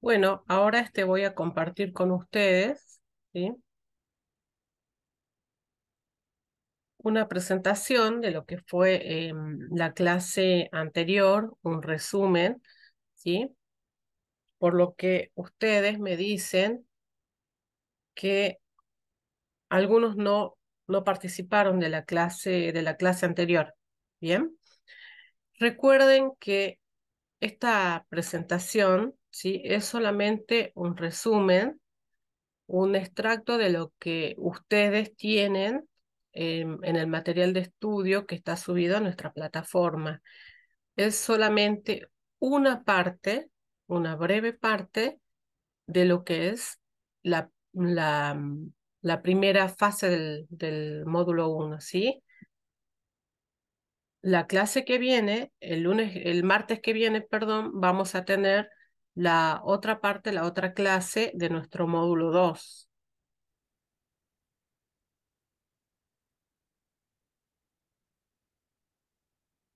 Bueno, ahora este voy a compartir con ustedes una presentación de lo que fue em, la clase anterior, un resumen, ¿sí? por lo que ustedes me dicen que algunos no, no participaron de la, clase, de la clase anterior. Bien, recuerden que esta presentación ¿sí? es solamente un resumen, un extracto de lo que ustedes tienen en el material de estudio que está subido a nuestra plataforma. Es solamente una parte, una breve parte de lo que es la, la, primera fase del, del módulo 1, ¿sí? la clase que viene, el lunes, el martes que viene, perdón, vamos a tener la otra parte, la otra clase de nuestro módulo 2.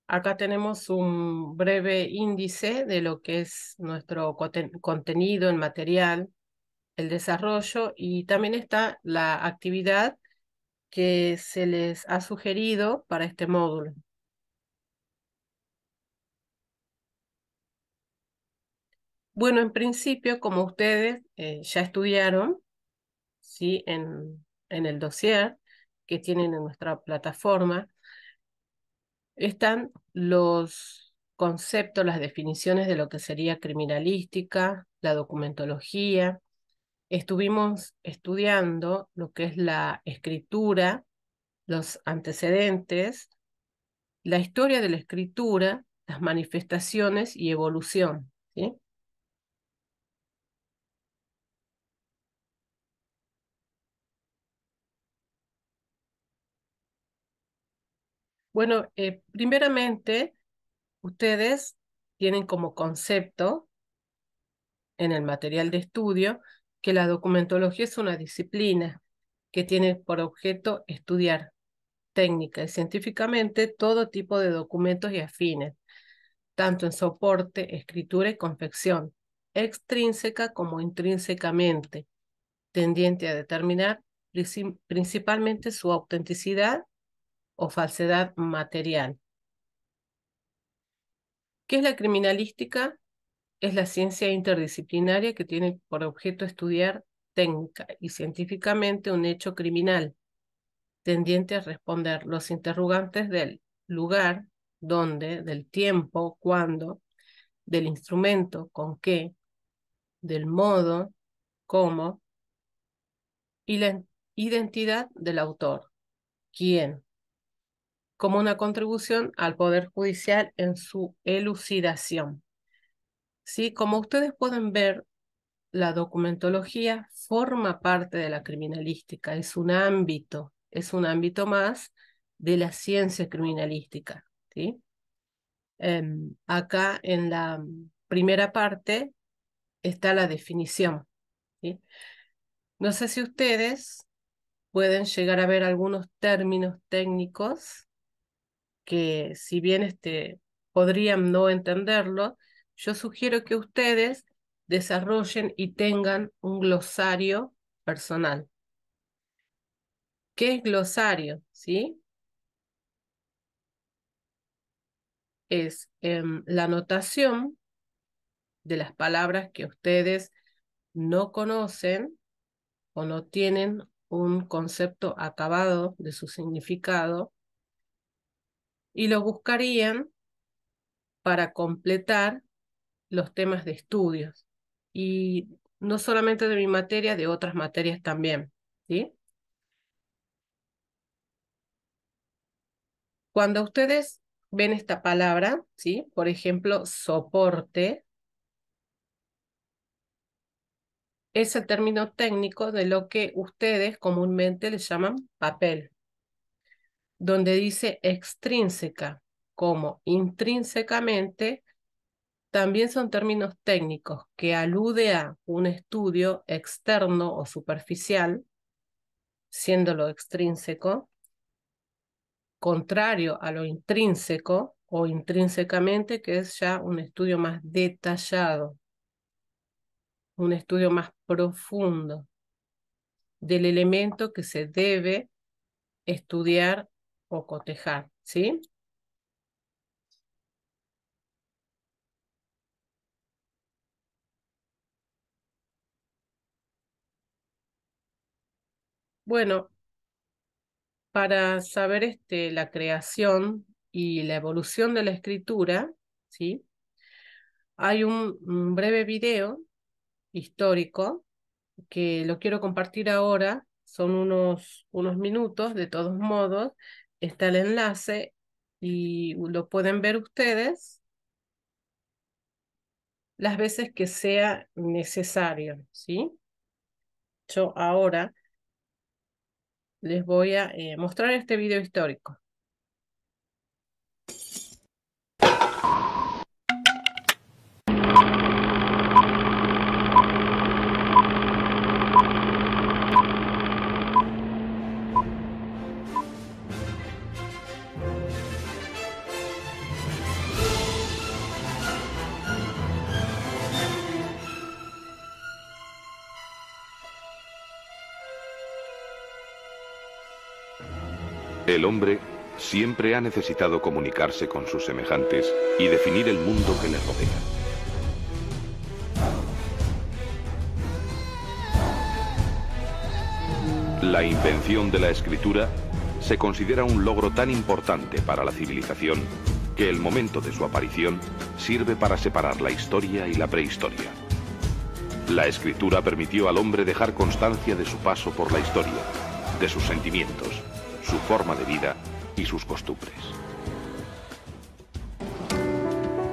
Acá tenemos un breve índice de lo que es nuestro contenido, el material, el desarrollo y también está la actividad que se les ha sugerido para este módulo. Bueno, en principio, como ustedes eh, ya estudiaron, ¿sí? en el dossier que tienen en nuestra plataforma, están los conceptos, las definiciones de lo que sería criminalística, la documentología. Estuvimos estudiando lo que es la escritura, los antecedentes, la historia de la escritura, las manifestaciones y evolución. Bueno, eh, primeramente, ustedes tienen como concepto en el material de estudio que la documentología es una disciplina que tiene por objeto estudiar técnica y científicamente todo tipo de documentos y afines, tanto en soporte, escritura y confección, extrínseca como intrínsecamente, tendiente a determinar principalmente su autenticidad o falsedad material. ¿Qué es la criminalística? Es la ciencia interdisciplinaria que tiene por objeto estudiar técnica y científicamente un hecho criminal, tendiente a responder los interrogantes del lugar, dónde, del tiempo, cuándo, del instrumento, con qué, del modo, cómo, y la identidad del autor, quién, como una contribución al Poder Judicial en su elucidación. ¿Sí? Como ustedes pueden ver, la documentología forma parte de la criminalística, es un ámbito, es un ámbito más de la ciencia criminalística. Em, acá en la primera parte está la definición. No sé si ustedes pueden llegar a ver algunos términos técnicos que si bien este, podrían no entenderlo, yo sugiero que ustedes desarrollen y tengan un glosario personal. ¿Qué es glosario? ¿Sí? Es em, la notación de las palabras que ustedes no conocen o no tienen un concepto acabado de su significado y lo buscarían para completar los temas de estudios y no solamente de mi materia, de otras materias también, ¿sí? Cuando ustedes ven esta palabra, ¿sí? Por ejemplo, soporte, es el término técnico de lo que ustedes comúnmente les llaman papel donde dice extrínseca como intrínsecamente, también son términos técnicos que alude a un estudio externo o superficial, siendo lo extrínseco, contrario a lo intrínseco o intrínsecamente, que es ya un estudio más detallado, un estudio más profundo del elemento que se debe estudiar o cotejar, ¿sí? Bueno, para saber este, la creación y la evolución de la escritura, ¿sí? hay un, breve video histórico que lo quiero compartir ahora, son unos, unos minutos de todos modos, está el enlace y lo pueden ver ustedes las veces que sea necesario, ¿sí? Yo ahora les voy a eh, mostrar este video histórico. El hombre siempre ha necesitado comunicarse con sus semejantes y definir el mundo que les rodea. La invención de la escritura se considera un logro tan importante para la civilización que el momento de su aparición sirve para separar la historia y la prehistoria. La escritura permitió al hombre dejar constancia de su paso por la historia, de sus sentimientos, su forma de vida y sus costumbres.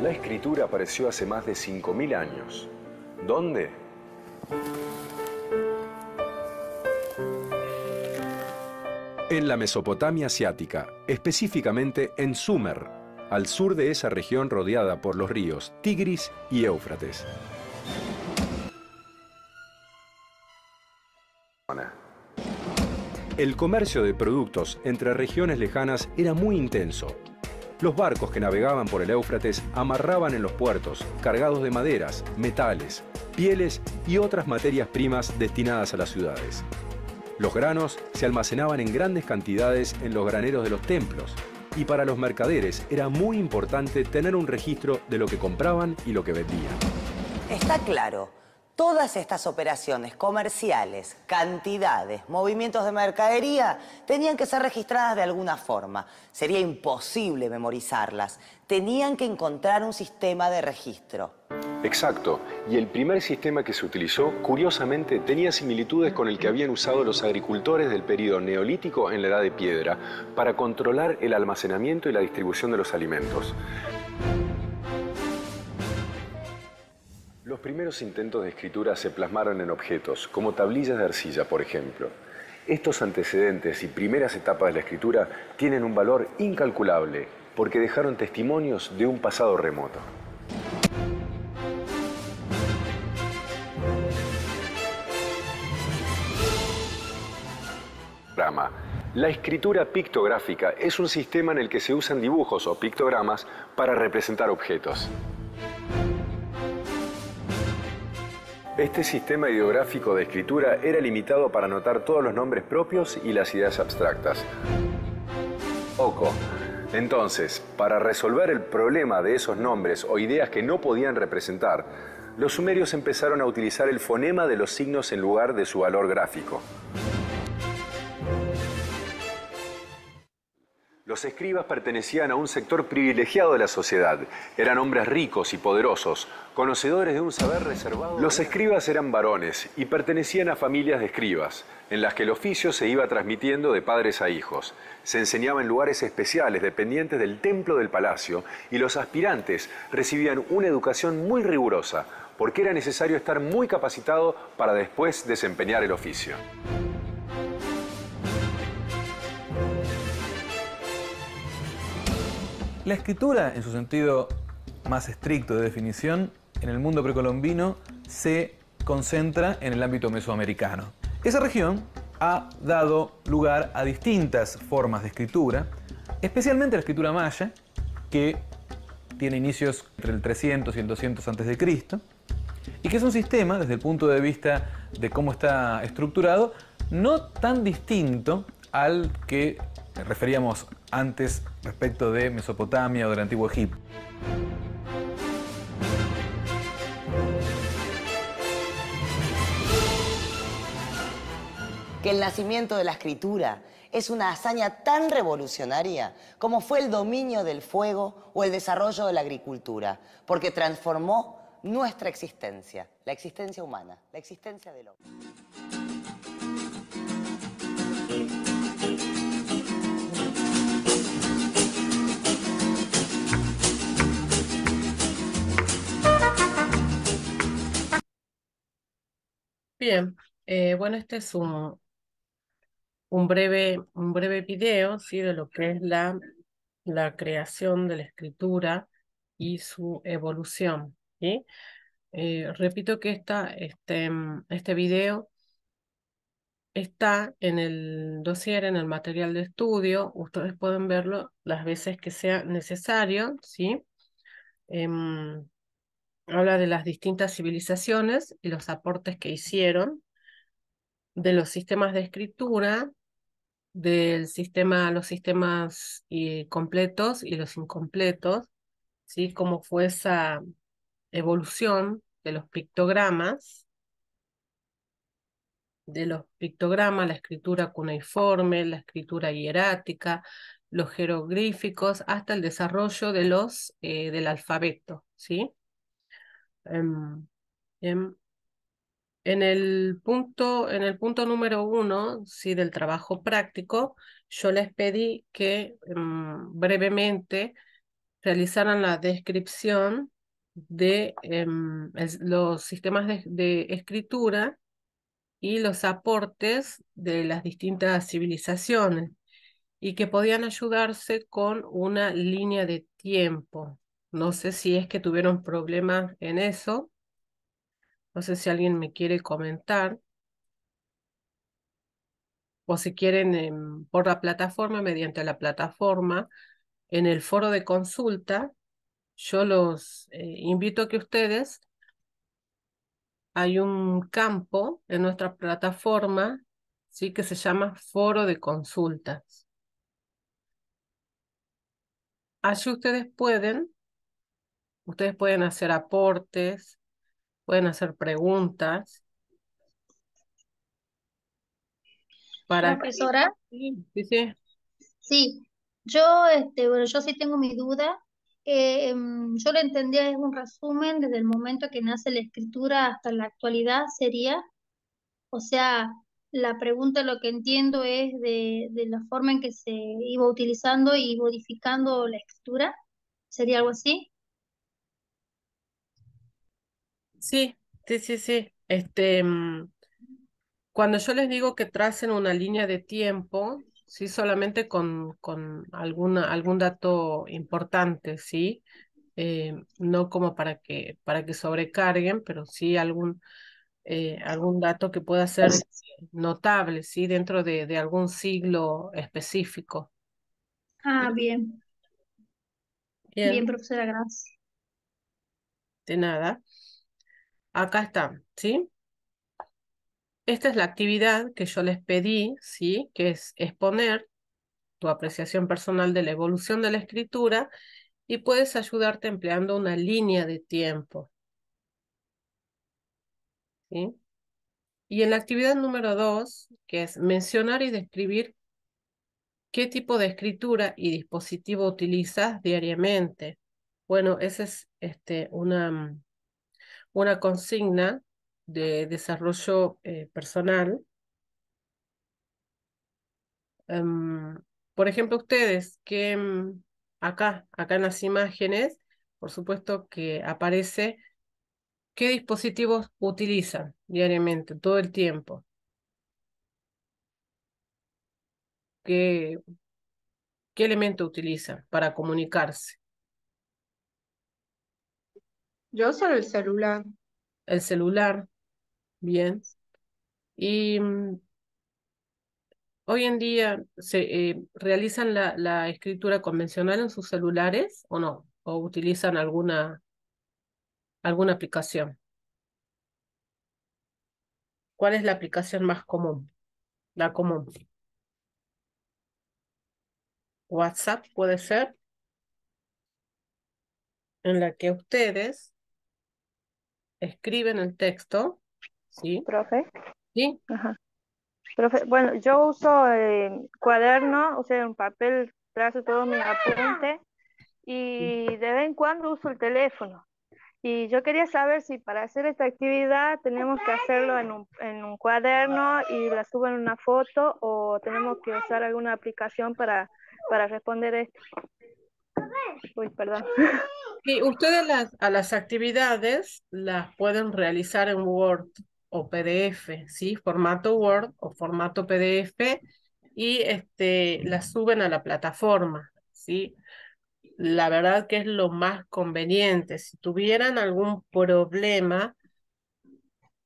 La escritura apareció hace más de 5.000 años. ¿Dónde? En la Mesopotamia asiática, específicamente en Sumer, al sur de esa región rodeada por los ríos Tigris y Éufrates. El comercio de productos entre regiones lejanas era muy intenso. Los barcos que navegaban por el Éufrates amarraban en los puertos, cargados de maderas, metales, pieles y otras materias primas destinadas a las ciudades. Los granos se almacenaban en grandes cantidades en los graneros de los templos, y para los mercaderes era muy importante tener un registro de lo que compraban y lo que vendían. Está claro Todas estas operaciones comerciales, cantidades, movimientos de mercadería tenían que ser registradas de alguna forma. Sería imposible memorizarlas. Tenían que encontrar un sistema de registro. Exacto. Y el primer sistema que se utilizó, curiosamente, tenía similitudes con el que habían usado los agricultores del período neolítico en la Edad de Piedra para controlar el almacenamiento y la distribución de los alimentos. primeros intentos de escritura se plasmaron en objetos, como tablillas de arcilla, por ejemplo. Estos antecedentes y primeras etapas de la escritura tienen un valor incalculable porque dejaron testimonios de un pasado remoto. La escritura pictográfica es un sistema en el que se usan dibujos o pictogramas para representar objetos. Este sistema ideográfico de escritura era limitado para anotar todos los nombres propios y las ideas abstractas. Oco. Entonces, para resolver el problema de esos nombres o ideas que no podían representar, los sumerios empezaron a utilizar el fonema de los signos en lugar de su valor gráfico. Los escribas pertenecían a un sector privilegiado de la sociedad. Eran hombres ricos y poderosos, conocedores de un saber reservado. Los escribas eran varones y pertenecían a familias de escribas, en las que el oficio se iba transmitiendo de padres a hijos. Se enseñaba en lugares especiales, dependientes del templo del palacio, y los aspirantes recibían una educación muy rigurosa, porque era necesario estar muy capacitado para después desempeñar el oficio. La escritura, en su sentido más estricto de definición, en el mundo precolombino se concentra en el ámbito mesoamericano. Esa región ha dado lugar a distintas formas de escritura, especialmente la escritura maya, que tiene inicios entre el 300 y el 200 a.C., y que es un sistema, desde el punto de vista de cómo está estructurado, no tan distinto al que referíamos antes respecto de Mesopotamia o del antiguo Egipto. Que el nacimiento de la escritura es una hazaña tan revolucionaria como fue el dominio del fuego o el desarrollo de la agricultura, porque transformó nuestra existencia, la existencia humana, la existencia del hombre. Bien, eh, bueno, este es un, un, breve, un breve video ¿sí? de lo que es la, la creación de la escritura y su evolución. ¿sí? Eh, repito que esta, este, mm, este video está en el dossier, en el material de estudio. Ustedes pueden verlo las veces que sea necesario, ¿sí? Em, habla de las distintas civilizaciones y los aportes que hicieron, de los sistemas de escritura, del sistema, los sistemas eh, completos y los incompletos, ¿sí? cómo fue esa evolución de los pictogramas, de los pictogramas, la escritura cuneiforme, la escritura hierática, los jeroglíficos, hasta el desarrollo de los, eh, del alfabeto, ¿sí? Em, em, en el punto, en el punto número uno, del trabajo práctico, yo les pedí que em, brevemente realizaran la descripción de los sistemas de, escritura y los aportes de las distintas civilizaciones y que podían ayudarse con una línea de tiempo. No sé si es que tuvieron problemas en eso. No sé si alguien me quiere comentar. O si quieren em, por la plataforma, mediante la plataforma, en el foro de consulta, yo los eh, invito a que ustedes, hay un campo en nuestra plataforma, ¿sí? que se llama foro de consultas. Allí ustedes pueden Ustedes pueden hacer aportes, pueden hacer preguntas. Para... Profesora. Sí, sí. Sí, yo, este, bueno, yo sí tengo mi duda. Eh, em, yo lo entendía, es un resumen desde el momento que nace la escritura hasta la actualidad, sería. O sea, la pregunta lo que entiendo es de, de, la forma en que se iba utilizando y modificando la escritura. ¿Sería algo así? Sí, sí, sí, sí. Este, mm, cuando yo les digo que tracen una línea de tiempo, sí, solamente con, con alguna, algún dato importante, sí, eh, no como para que, para que sobrecarguen, pero sí algún, eh, algún dato que pueda ser notable, sí, dentro de, de algún siglo específico. Ah, bien. Bien, bien profesora, gracias. De nada. Acá está, ¿sí? Esta es la actividad que yo les pedí, ¿sí? Que es exponer tu apreciación personal de la evolución de la escritura y puedes ayudarte empleando una línea de tiempo. ¿Sí? Y en la actividad número dos, que es mencionar y describir qué tipo de escritura y dispositivo utilizas diariamente. Bueno, esa es este, una, una consigna de desarrollo eh, personal. Em, por ejemplo, ustedes em, acá, acá en las imágenes, por supuesto que aparece qué dispositivos utilizan diariamente, todo el tiempo. ¿Qué, qué elemento utilizan para comunicarse? Yo uso el celular. El celular, bien. Y mm, hoy en día se eh, realizan la, la escritura convencional en sus celulares o no, o utilizan alguna alguna aplicación. ¿Cuál es la aplicación más común? La común. WhatsApp puede ser en la que ustedes escriben el texto, ¿sí? Profe. Sí. Ajá. Profe, bueno, yo uso eh, cuaderno, o sea, un papel, trazo todo mi apunte y de vez en cuando uso el teléfono. Y yo quería saber si para hacer esta actividad tenemos que hacerlo en un, en un cuaderno y la subo en una foto o tenemos que usar alguna aplicación para, para responder esto ustedes las, a las actividades las pueden realizar en Word o PDF, ¿sí? Formato Word o formato PDF y este, las suben a la plataforma, ¿sí? La verdad que es lo más conveniente. Si tuvieran algún problema,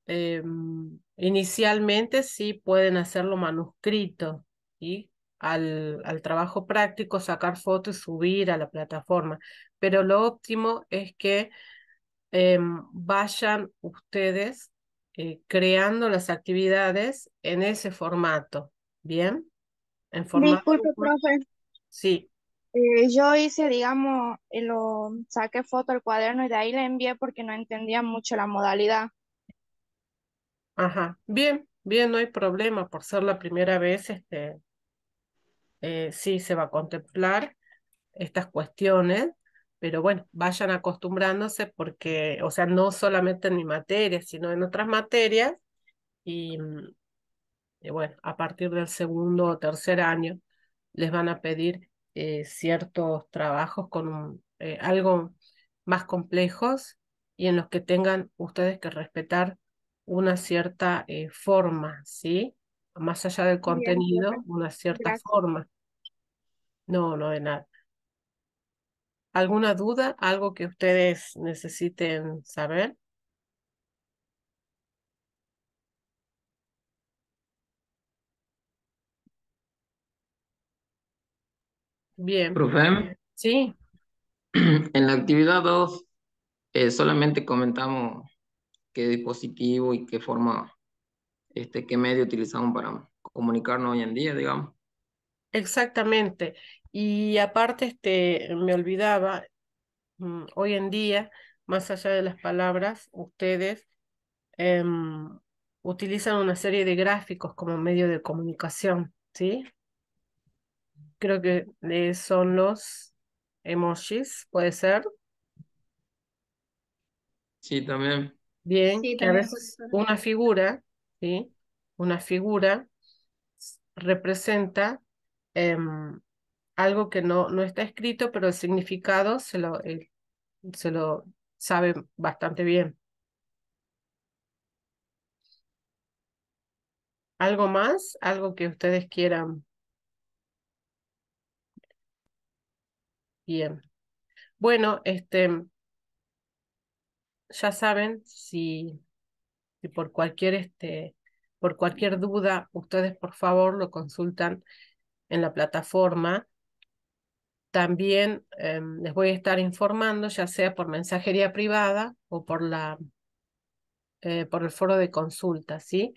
em, inicialmente sí pueden hacerlo manuscrito, ¿sí? al, trabajo práctico, sacar fotos y subir a la plataforma, pero lo óptimo es que em, vayan ustedes eh, creando las actividades en ese formato, ¿bien? En Disculpe, profe. Sí. Eh, yo hice, digamos, eh, lo saqué foto al cuaderno y de ahí le envié porque no entendía mucho la modalidad. Ajá, bien, bien, no hay problema por ser la primera vez, este, eh, sí se va a contemplar estas cuestiones, pero bueno, vayan acostumbrándose porque, o sea, no solamente en mi materia, sino en otras materias, y, mm, bueno, a partir del segundo o tercer año les van a pedir eh, ciertos trabajos con eh, algo más complejos y en los que tengan ustedes que respetar una cierta forma, ¿sí? más allá del contenido, una cierta forma. No, no de nada. ¿Alguna duda? ¿Algo que ustedes necesiten saber? Bien. Profe. Sí. En la actividad 2 eh, solamente comentamos qué dispositivo y qué forma este, qué medio utilizamos para comunicarnos hoy en día, digamos. Exactamente. Y aparte, este, me olvidaba, mm, hoy en día, más allá de las palabras, ustedes em, utilizan una serie de gráficos como medio de comunicación, ¿sí? Creo que eh, son los emojis, ¿puede ser? Sí, también. Bien, una figura ¿sí? Una figura representa em, algo que no, no está escrito, pero el significado se lo, eh, se lo sabe bastante bien. ¿Algo más? ¿Algo que ustedes quieran? Bien. Bueno, este, ya saben, si y por cualquier, este, por cualquier duda, ustedes por favor lo consultan en la plataforma. También em, les voy a estar informando, ya sea por mensajería privada o por, la, eh, por el foro de consulta, ¿sí?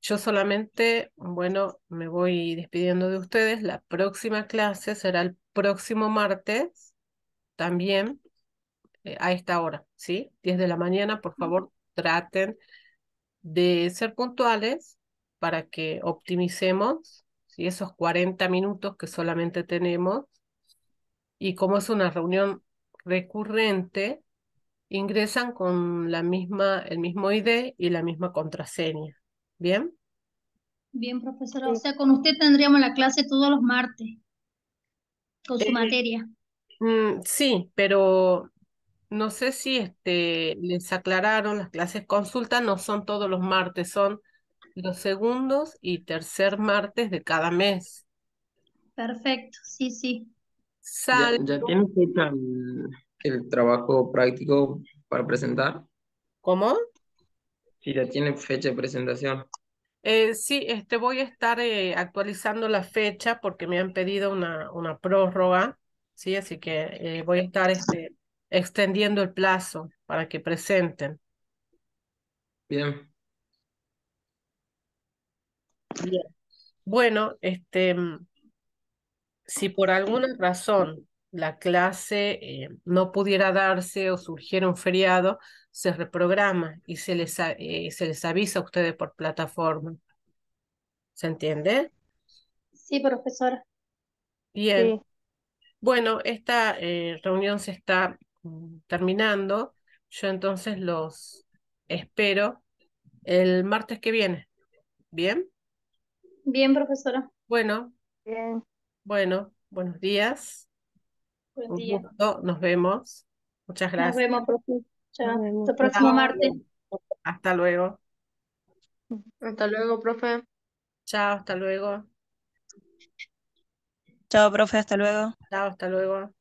Yo solamente, bueno, me voy despidiendo de ustedes. La próxima clase será el próximo martes, también eh, a esta hora, ¿sí? 10 de la mañana, por favor, traten de ser puntuales para que optimicemos esos 40 minutos que solamente tenemos. Y como es una reunión recurrente, ingresan con la misma, el mismo ID y la misma contraseña. ¿Bien? Bien, profesora. O sea, con usted tendríamos la clase todos los martes, con su eh, materia. Mm, sí, pero no sé si este, les aclararon, las clases consulta no son todos los martes, son los segundos y tercer martes de cada mes. Perfecto, sí, sí. ¿Ya, ya tienes el, el trabajo práctico para presentar? ¿Cómo? Sí, ya tiene fecha de presentación. Eh, sí, este, voy a estar eh, actualizando la fecha porque me han pedido una, una prórroga, ¿sí? Así que eh, voy a estar este, extendiendo el plazo para que presenten. Bien. Bien. Bueno, este, si por alguna razón la clase eh, no pudiera darse o surgiera un feriado, se reprograma y se les, eh, se les avisa a ustedes por plataforma. ¿Se entiende? Sí, profesora. Bien. Bueno, esta eh, reunión se está terminando, yo entonces los espero el martes que viene. ¿Bien? Bien, profesora. Bueno. Bien. Bueno, buenos días. gusto. Nos vemos. Muchas gracias. Nos vemos, profe, Hasta el próximo martes. Hasta luego. Hasta luego, profe. Chao, hasta luego. Chao, profe, hasta luego. Chao, hasta luego.